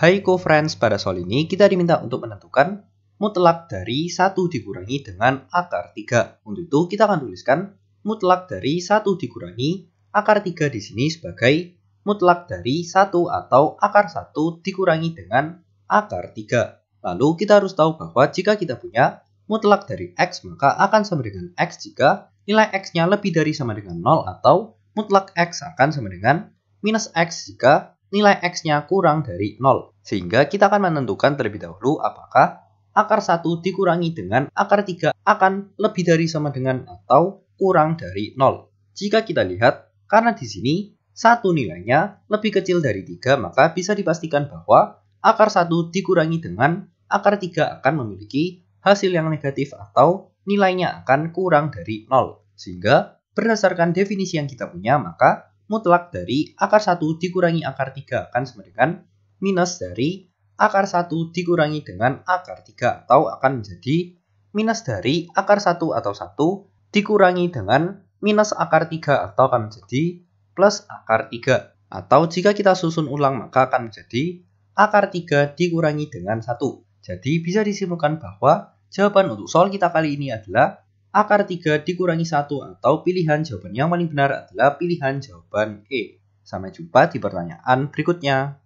Hai co-friends, pada soal ini kita diminta untuk menentukan mutlak dari 1 dikurangi dengan akar 3. Untuk itu kita akan tuliskan mutlak dari 1 dikurangi akar 3 di sini sebagai mutlak dari 1 atau akar 1 dikurangi dengan akar 3. Lalu kita harus tahu bahwa jika kita punya mutlak dari x maka akan sama dengan x jika nilai x-nya lebih dari sama dengan 0 atau mutlak x akan sama dengan minus x jika nilai x-nya kurang dari 0. Sehingga kita akan menentukan terlebih dahulu apakah akar 1 dikurangi dengan akar 3 akan lebih dari sama dengan atau kurang dari 0. Jika kita lihat, karena di sini 1 nilainya lebih kecil dari 3, maka bisa dipastikan bahwa akar 1 dikurangi dengan akar 3 akan memiliki hasil yang negatif atau nilainya akan kurang dari 0. Sehingga berdasarkan definisi yang kita punya, maka mutlak dari akar 1 dikurangi akar 3 akan sama dengan minus dari akar 1 dikurangi dengan akar 3 atau akan menjadi minus dari akar 1 atau 1 dikurangi dengan minus akar 3 atau akan menjadi plus akar 3. Atau jika kita susun ulang maka akan menjadi akar 3 dikurangi dengan 1. Jadi bisa disimpulkan bahwa jawaban untuk soal kita kali ini adalah akar 3 dikurangi 1 atau pilihan jawaban yang paling benar adalah pilihan jawaban E. Sampai jumpa di pertanyaan berikutnya.